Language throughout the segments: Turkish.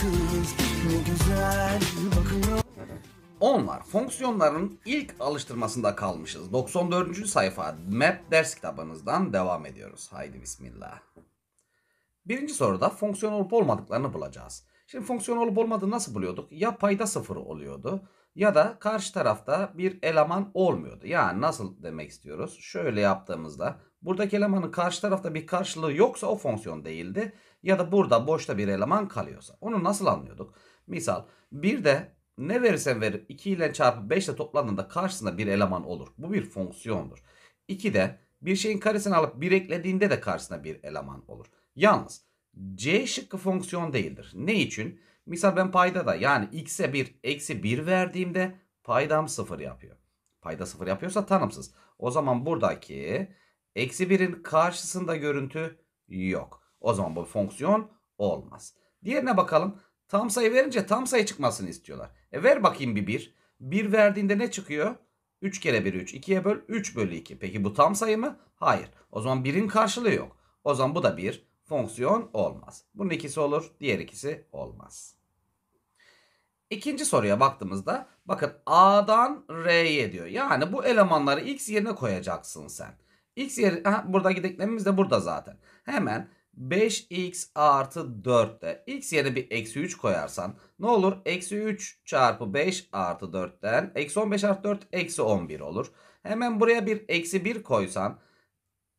kız ne Onlar fonksiyonların ilk alıştırmasında kalmışız. 94. sayfa map ders kitabımızdan devam ediyoruz. Haydi bismillah. Birinci soruda fonksiyon olup olmadıklarını bulacağız. Şimdi fonksiyon olup olmadığını nasıl buluyorduk? Ya payda sıfır oluyordu ya da karşı tarafta bir eleman olmuyordu. Yani nasıl demek istiyoruz? Şöyle yaptığımızda Buradaki elemanın karşı tarafta bir karşılığı yoksa o fonksiyon değildi. Ya da burada boşta bir eleman kalıyorsa. Onu nasıl anlıyorduk? Misal bir de ne verirsen ver 2 ile çarpı 5 ile toplandığında karşısında bir eleman olur. Bu bir fonksiyondur. 2 de bir şeyin karesini alıp 1 eklediğinde de karşısına bir eleman olur. Yalnız C şıkkı fonksiyon değildir. Ne için? Misal ben payda da yani x'e 1 eksi 1 verdiğimde paydam 0 yapıyor. Payda 0 yapıyorsa tanımsız. O zaman buradaki Eksi 1'in karşısında görüntü yok. O zaman bu fonksiyon olmaz. Diğerine bakalım. Tam sayı verince tam sayı çıkmasını istiyorlar. E ver bakayım bir 1. 1 verdiğinde ne çıkıyor? 3 kere 1 3. 2'ye böl 3 bölü 2. Peki bu tam sayı mı? Hayır. O zaman 1'in karşılığı yok. O zaman bu da 1. Fonksiyon olmaz. Bunun ikisi olur. Diğer ikisi olmaz. İkinci soruya baktığımızda bakın A'dan R'ye diyor. Yani bu elemanları X yerine koyacaksın sen. X yeri aha, buradaki denklemimiz de burada zaten. Hemen 5x artı 4'te x yerine bir eksi 3 koyarsan ne olur? Eksi 3 çarpı 5 artı 4'ten eksi 15 artı 4 eksi 11 olur. Hemen buraya bir eksi 1 koysan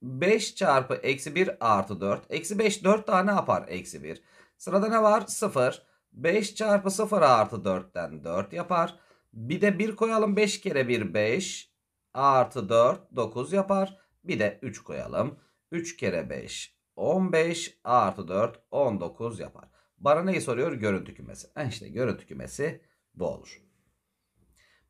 5 çarpı eksi 1 artı 4 eksi 5 4 daha ne yapar? Eksi 1. Sırada ne var? 0. 5 çarpı 0 artı 4'ten 4 yapar. Bir de 1 koyalım 5 kere 1 5 artı 4 9 yapar. Bir de 3 koyalım. 3 kere 5 15 artı 4 19 yapar. Bana neyi soruyor? Görüntü kümesi. E görüntü kümesi bu olur.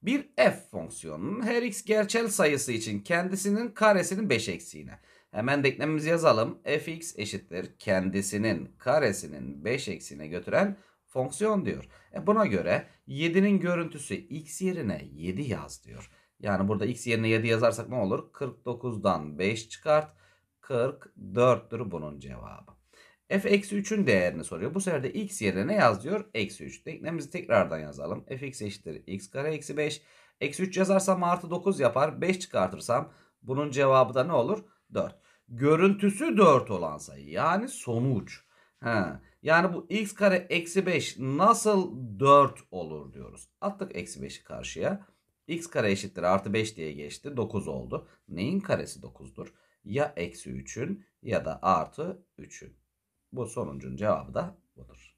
Bir f fonksiyonunun her x gerçel sayısı için kendisinin karesinin 5 eksiğine. Hemen denklemimizi yazalım. fx eşittir kendisinin karesinin 5 eksiğine götüren fonksiyon diyor. E buna göre 7'nin görüntüsü x yerine 7 yaz diyor. Yani burada x yerine 7 yazarsak ne olur? 49'dan 5 çıkart. 44'tür bunun cevabı. f eksi 3'ün değerini soruyor. Bu sefer de x yerine ne yaz diyor? Eksi 3. Denklemimizi tekrardan yazalım. F x eşittir x kare eksi 5. Eksi 3 yazarsam artı 9 yapar. 5 çıkartırsam bunun cevabı da ne olur? 4. Görüntüsü 4 olan sayı. Yani sonuç. Ha. Yani bu x kare eksi 5 nasıl 4 olur diyoruz. Attık eksi 5'i karşıya x kare eşittir artı 5 diye geçti. 9 oldu. Neyin karesi 9'dur? Ya eksi 3'ün ya da artı 3'ün. Bu sonuncun cevabı da budur.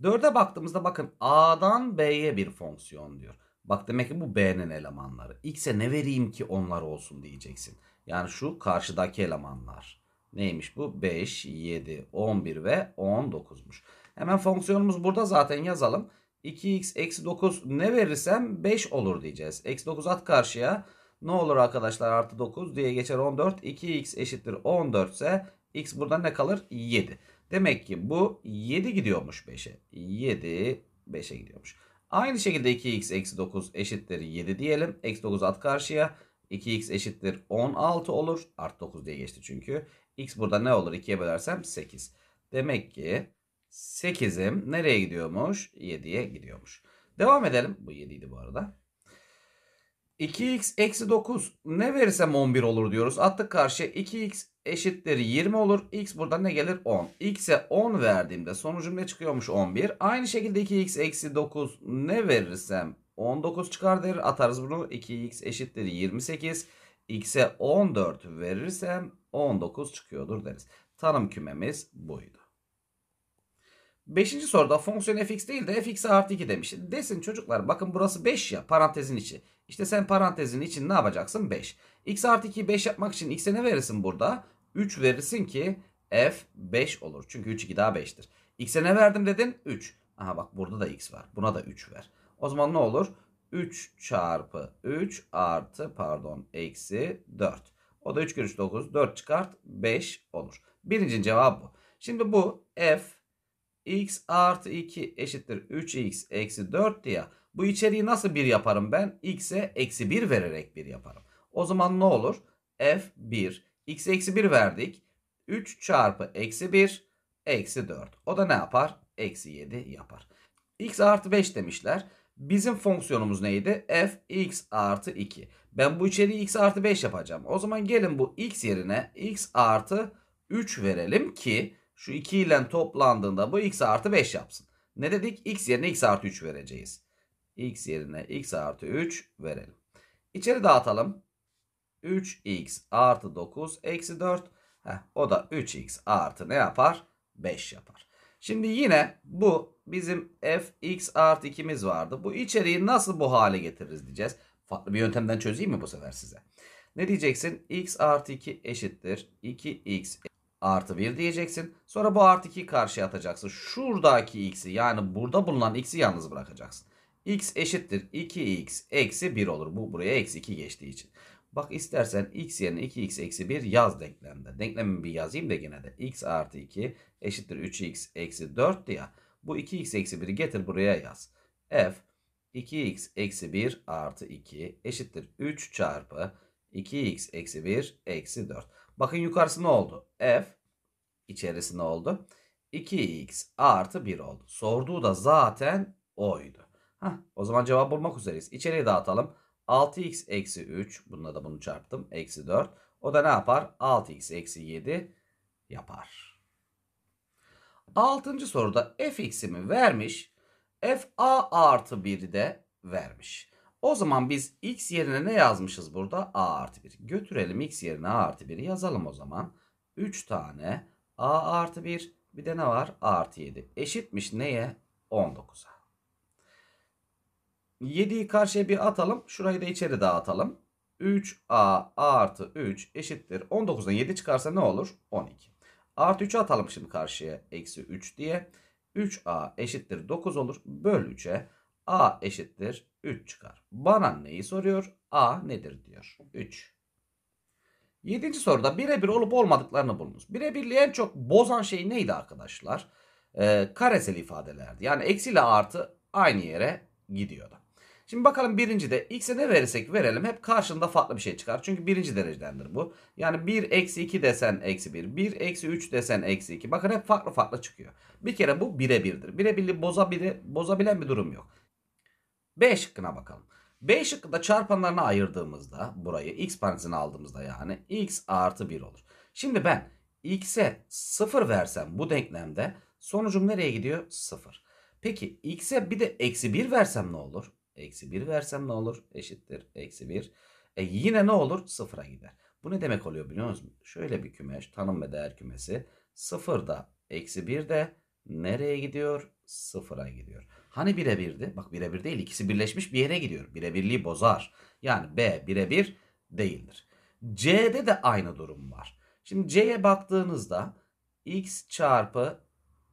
4'e baktığımızda bakın A'dan B'ye bir fonksiyon diyor. Bak demek ki bu B'nin elemanları. X'e ne vereyim ki onlar olsun diyeceksin. Yani şu karşıdaki elemanlar. Neymiş bu? 5, 7, 11 ve 19'muş. Hemen fonksiyonumuz burada zaten yazalım. 2x eksi 9 ne verirsem 5 olur diyeceğiz. Eksi 9 at karşıya. Ne olur arkadaşlar artı 9 diye geçer 14. 2x eşittir 14 ise x burada ne kalır? 7. Demek ki bu 7 gidiyormuş 5'e. 7 5'e gidiyormuş. Aynı şekilde 2x eksi 9 eşittir 7 diyelim. Eksi 9 at karşıya. 2x eşittir 16 olur. Artı 9 diye geçti çünkü. x burada ne olur? 2'ye bölersem 8. Demek ki 8'im nereye gidiyormuş? 7'ye gidiyormuş. Devam edelim. Bu 7 idi bu arada. 2x eksi 9 ne verirsem 11 olur diyoruz. Attık karşıya 2x eşittir 20 olur. X burada ne gelir? 10. X'e 10 verdiğimde sonucum ne çıkıyormuş? 11. Aynı şekilde 2x eksi 9 ne verirsem 19 çıkar der. Atarız bunu. 2x eşittir 28. X'e 14 verirsem 19 çıkıyordur deriz. Tanım kümemiz buydu. Beşinci soruda fonksiyon fx değil de fx'e artı 2 demiş. Desin çocuklar bakın burası 5 ya parantezin içi. İşte sen parantezin için ne yapacaksın? 5. x artı 2'yi 5 yapmak için x'e ne verirsin burada? 3 verirsin ki f 5 olur. Çünkü 3 2 daha 5'tir. x'e ne verdim dedin? 3. Aha bak burada da x var. Buna da 3 ver. O zaman ne olur? 3 çarpı 3 artı pardon eksi 4. O da 3 kere 3 9 4 çıkart 5 olur. Birincinin cevabı bu. Şimdi bu f x artı 2 eşittir 3x eksi 4 diye. Bu içeriği nasıl 1 yaparım ben? x'e eksi 1 vererek 1 yaparım. O zaman ne olur? f 1. x eksi 1 verdik. 3 çarpı eksi 1 eksi 4. O da ne yapar? Eksi 7 yapar. x artı 5 demişler. Bizim fonksiyonumuz neydi? f x artı 2. Ben bu içeriği x artı 5 yapacağım. O zaman gelin bu x yerine x artı 3 verelim ki şu 2 ile toplandığında bu x artı 5 yapsın. Ne dedik? x yerine x artı 3 vereceğiz. x yerine x artı 3 verelim. İçeri dağıtalım. 3x artı 9 eksi 4. Heh, o da 3x artı ne yapar? 5 yapar. Şimdi yine bu bizim fx artı 2'miz vardı. Bu içeriği nasıl bu hale getiririz diyeceğiz. Farklı bir yöntemden çözeyim mi bu sefer size? Ne diyeceksin? x artı 2 eşittir. 2x artı 1 diyeceksin. Sonra bu artı 2'yi karşıya atacaksın. Şuradaki x'i yani burada bulunan x'i yalnız bırakacaksın. x eşittir 2x eksi 1 olur. Bu buraya eksi 2 geçtiği için. Bak istersen x yerine 2x eksi 1 yaz denklemde. Denklemi bir yazayım da gene de. x artı 2 eşittir 3x eksi 4 diye. Bu 2x eksi 1'i getir buraya yaz. f 2x eksi 1 artı 2 eşittir 3 çarpı 2x eksi 1 eksi 4. Bakın yukarısı ne oldu? F içerisi ne oldu? 2x artı 1 oldu. Sorduğu da zaten oydu. Heh, o zaman cevap bulmak üzereyiz. İçeriye dağıtalım. 6x eksi 3. Bununla da bunu çarptım. Eksi 4. O da ne yapar? 6x eksi 7 yapar. Altıncı soruda fx'imi vermiş. f a artı 1'i de vermiş. O zaman biz x yerine ne yazmışız burada? a artı 1. Götürelim x yerine a artı 1'i yazalım o zaman. 3 tane a artı 1 bir de ne var? a artı 7 eşitmiş neye? 19'a. 7'yi karşıya bir atalım. Şurayı da içeri dağıtalım. 3a artı 3 eşittir. 19'dan 7 çıkarsa ne olur? 12. Artı 3'ü atalım şimdi karşıya. Eksi 3 diye. 3a eşittir 9 olur. Böl 3'e. A eşittir 3 çıkar. Bana neyi soruyor? A nedir diyor. 3. Yedinci soruda birebir olup olmadıklarını bulunuz. Birebirliği en çok bozan şey neydi arkadaşlar? Ee, karesel ifadelerdi. Yani eksi ile artı aynı yere gidiyordu. Şimdi bakalım birinci de x'e ne verirsek verelim hep karşında farklı bir şey çıkar. Çünkü birinci derecedendir bu. Yani 1 eksi 2 desen eksi 1. 1 eksi 3 desen eksi 2. Bakın hep farklı farklı çıkıyor. Bir kere bu birebirdir. Birebirliği bozabilen bir durum yok. B şıkkına bakalım. B şıkkında çarpanlarına ayırdığımızda burayı x parantezine aldığımızda yani x artı 1 olur. Şimdi ben x'e 0 versem bu denklemde sonucum nereye gidiyor? 0. Peki x'e bir de eksi 1 versem ne olur? Eksi 1 versem ne olur? Eşittir eksi 1. E yine ne olur? 0'a gider. Bu ne demek oluyor biliyor musunuz? Şöyle bir küme, tanım ve değer kümesi. 0'da eksi 1 de nereye gidiyor? 0'a gidiyor. Hani birebirdi? Bak birebir değil ikisi birleşmiş bir yere gidiyor. Birebirliği bozar. Yani B birebir değildir. C'de de aynı durum var. Şimdi C'ye baktığınızda x çarpı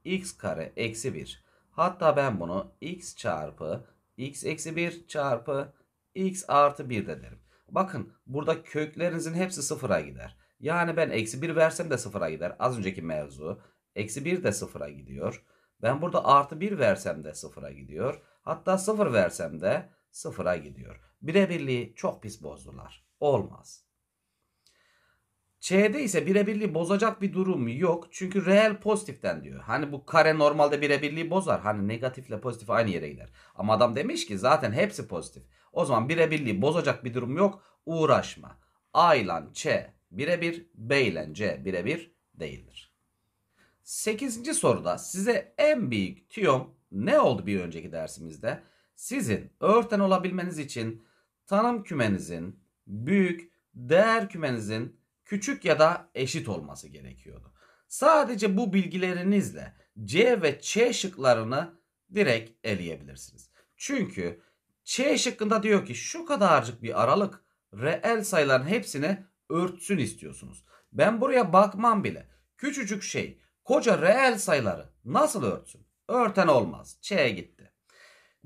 x kare eksi 1. Hatta ben bunu x çarpı x eksi 1 çarpı x artı 1 de derim. Bakın burada köklerinizin hepsi sıfıra gider. Yani ben eksi 1 versem de sıfıra gider. Az önceki mevzu. Eksi 1 de sıfıra gidiyor. Ben burada artı 1 versem de sıfıra gidiyor. Hatta sıfır versem de sıfıra gidiyor. Birebirliği çok pis bozdular. Olmaz. C'de ise birebirliği bozacak bir durum yok. Çünkü reel pozitiften diyor. Hani bu kare normalde birebirliği bozar. Hani negatifle pozitif aynı yere gider. Ama adam demiş ki zaten hepsi pozitif. O zaman birebirliği bozacak bir durum yok. Uğraşma. A ile Ç birebir, B ile C birebir değildir. 8. soruda size en büyük tüyom ne oldu bir önceki dersimizde? Sizin örten olabilmeniz için tanım kümenizin büyük, değer kümenizin küçük ya da eşit olması gerekiyordu. Sadece bu bilgilerinizle C ve Ç şıklarını direkt eleyebilirsiniz. Çünkü Ç şıkkında diyor ki şu kadarcık bir aralık reel sayıların hepsini örtsün istiyorsunuz. Ben buraya bakmam bile. Küçücük şey koca reel sayıları nasıl örtsün? Örten olmaz. C'ye gitti.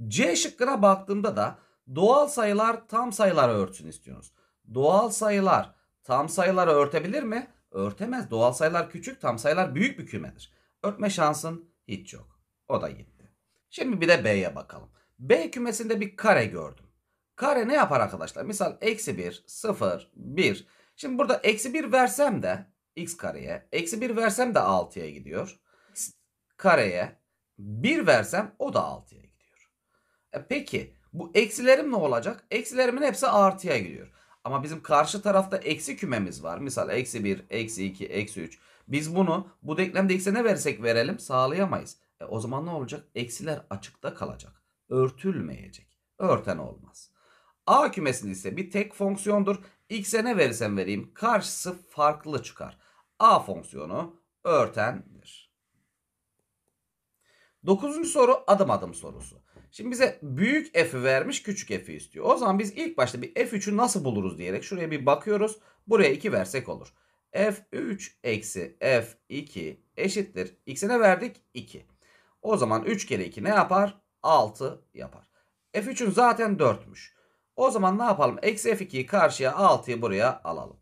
C şıkkına baktığımda da doğal sayılar tam sayıları örtsün istiyorsunuz. Doğal sayılar tam sayıları örtebilir mi? Örtemez. Doğal sayılar küçük, tam sayılar büyük bir kümedir. Örtme şansın hiç yok. O da gitti. Şimdi bir de B'ye bakalım. B kümesinde bir kare gördüm. Kare ne yapar arkadaşlar? Misal eksi 1, 0, 1. Şimdi burada eksi 1 versem de x kareye. Eksi 1 versem de 6'ya gidiyor. X kareye 1 versem o da 6'ya gidiyor. E peki bu eksilerim ne olacak? Eksilerimin hepsi artıya gidiyor. Ama bizim karşı tarafta eksi kümemiz var. Misal eksi 1, eksi 2, eksi 3. Biz bunu bu denklemde x'e ne versek verelim sağlayamayız. E o zaman ne olacak? Eksiler açıkta kalacak. Örtülmeyecek. Örten olmaz. A kümesinde ise bir tek fonksiyondur. X'e ne verirsem vereyim karşısı farklı çıkar a fonksiyonu örtendir. Dokuzuncu soru adım adım sorusu. Şimdi bize büyük f'i vermiş küçük f'i istiyor. O zaman biz ilk başta bir f3'ü nasıl buluruz diyerek şuraya bir bakıyoruz. Buraya 2 versek olur. f3 eksi f2 eşittir. X'e ne verdik? 2. O zaman 3 kere 2 ne yapar? 6 yapar. f3'ün zaten 4'müş. O zaman ne yapalım? Eksi f2'yi karşıya 6'yı buraya alalım.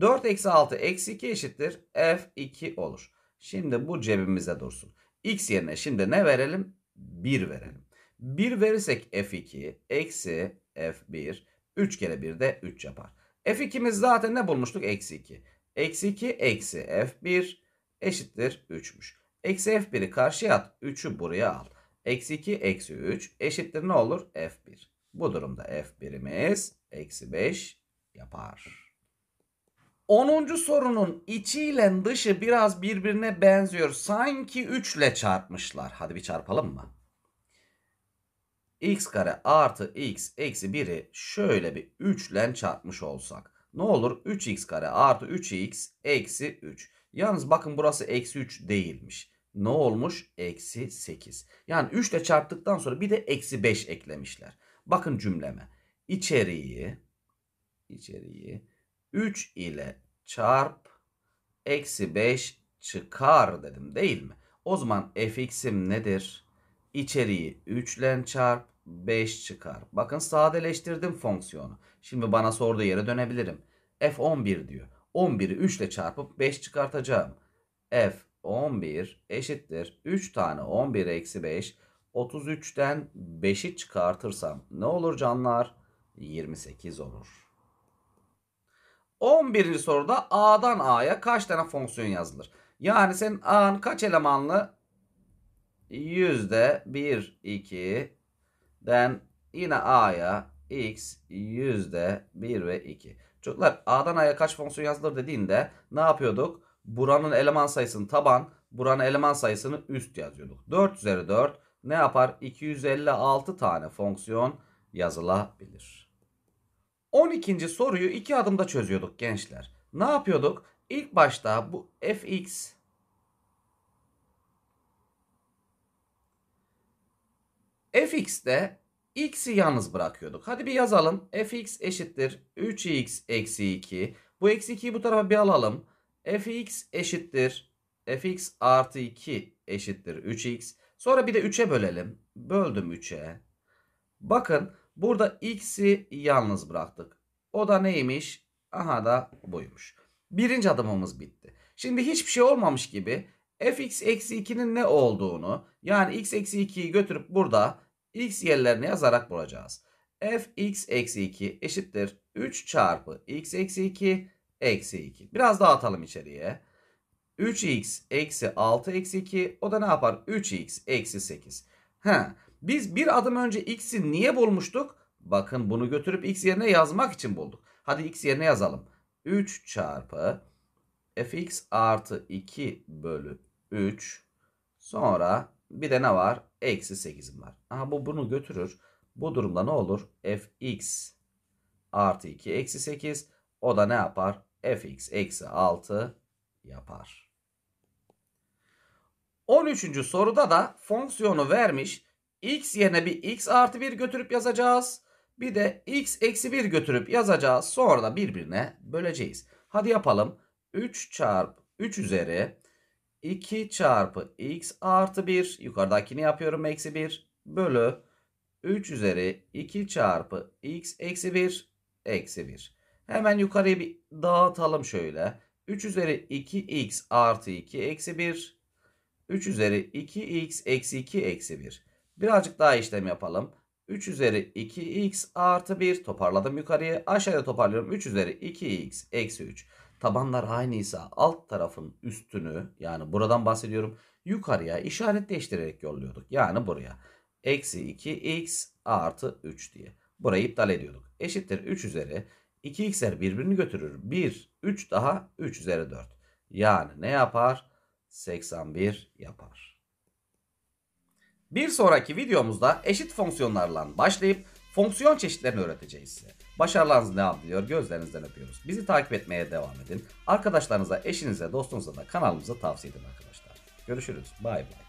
4 eksi 6 eksi 2 eşittir f2 olur. Şimdi bu cebimize dursun. x yerine şimdi ne verelim? 1 verelim. 1 verirsek f2 eksi f1 3 kere 1 de 3 yapar. f2'miz zaten ne bulmuştuk? Eksi 2. Eksi 2 eksi f1 eşittir 3'müş. Eksi f1'i karşıya at 3'ü buraya al. Eksi 2 eksi 3 eşittir ne olur? f1. Bu durumda f1'imiz eksi 5 yapar. 10. sorunun içiyle dışı biraz birbirine benziyor. Sanki 3 ile çarpmışlar. Hadi bir çarpalım mı? x kare artı x eksi 1'i şöyle bir 3 ile çarpmış olsak. Ne olur? 3x kare artı 3x eksi 3. Yalnız bakın burası eksi 3 değilmiş. Ne olmuş? Eksi 8. Yani 3 ile çarptıktan sonra bir de eksi 5 eklemişler. Bakın cümleme. İçeriği, içeriği 3 ile çarp eksi 5 çıkar dedim değil mi? O zaman fx'im nedir? İçeriği 3 ile çarp 5 çıkar. Bakın sadeleştirdim fonksiyonu. Şimdi bana sorduğu yere dönebilirim. f11 diyor. 11'i 3 ile çarpıp 5 çıkartacağım. f11 eşittir. 3 tane 11 eksi 5. 33'ten 5'i çıkartırsam ne olur canlar? 28 olur. 11. soruda A'dan A'ya kaç tane fonksiyon yazılır? Yani senin A'nın kaç elemanlı? Yüzde 1, 2 den yine A'ya x yüzde 1 ve 2. Çocuklar A'dan A'ya kaç fonksiyon yazılır dediğinde ne yapıyorduk? Buranın eleman sayısını taban, buranın eleman sayısını üst yazıyorduk. 4 üzeri 4 ne yapar? 256 tane fonksiyon yazılabilir. 12. soruyu iki adımda çözüyorduk gençler. Ne yapıyorduk? İlk başta bu fx fx'de x'i yalnız bırakıyorduk. Hadi bir yazalım. fx eşittir 3x eksi 2. Bu eksi 2'yi bu tarafa bir alalım. fx eşittir fx artı 2 eşittir 3x. Sonra bir de 3'e bölelim. Böldüm 3'e. Bakın Burada x'i yalnız bıraktık. O da neymiş? Aha da buymuş. Birinci adımımız bitti. Şimdi hiçbir şey olmamış gibi fx eksi 2'nin ne olduğunu yani x eksi 2'yi götürüp burada x yerlerini yazarak bulacağız. fx eksi 2 eşittir 3 çarpı x eksi 2 eksi 2. Biraz dağıtalım içeriye. 3x eksi 6 eksi 2 o da ne yapar? 3x eksi 8. Ha, biz bir adım önce x'i niye bulmuştuk? Bakın bunu götürüp x yerine yazmak için bulduk. Hadi x yerine yazalım. 3 çarpı fx artı 2 bölü 3 sonra bir de ne var? Eksi 8'im var. Aha bu bunu götürür. Bu durumda ne olur? fx artı 2 eksi 8 o da ne yapar? fx eksi 6 yapar. 13. soruda da fonksiyonu vermiş x yerine bir x artı 1 götürüp yazacağız. Bir de x eksi 1 götürüp yazacağız. Sonra da birbirine böleceğiz. Hadi yapalım. 3 çarpı 3 üzeri 2 çarpı x artı 1 yukarıdakini yapıyorum eksi 1 bölü 3 üzeri 2 çarpı x eksi 1 eksi 1. Hemen yukarıya bir dağıtalım şöyle. 3 üzeri 2x artı 2 eksi 1. 3 üzeri 2x eksi 2 eksi 1. Birazcık daha işlem yapalım. 3 üzeri 2x artı 1 toparladım yukarıya. Aşağıya toparlıyorum. 3 üzeri 2x eksi 3. Tabanlar aynıysa alt tarafın üstünü yani buradan bahsediyorum yukarıya işaretleştirerek yolluyorduk. Yani buraya. Eksi 2x artı 3 diye. Burayı iptal ediyorduk. Eşittir 3 üzeri 2x'ler birbirini götürür. 1, 3 daha 3 üzeri 4. Yani ne yapar? 81 yapar. Bir sonraki videomuzda eşit fonksiyonlarla başlayıp fonksiyon çeşitlerini öğreteceğiz size. Başarılarınızı devam diliyor. Gözlerinizden öpüyoruz. Bizi takip etmeye devam edin. Arkadaşlarınıza, eşinize, dostunuza da kanalımıza tavsiye edin arkadaşlar. Görüşürüz. Bay bay.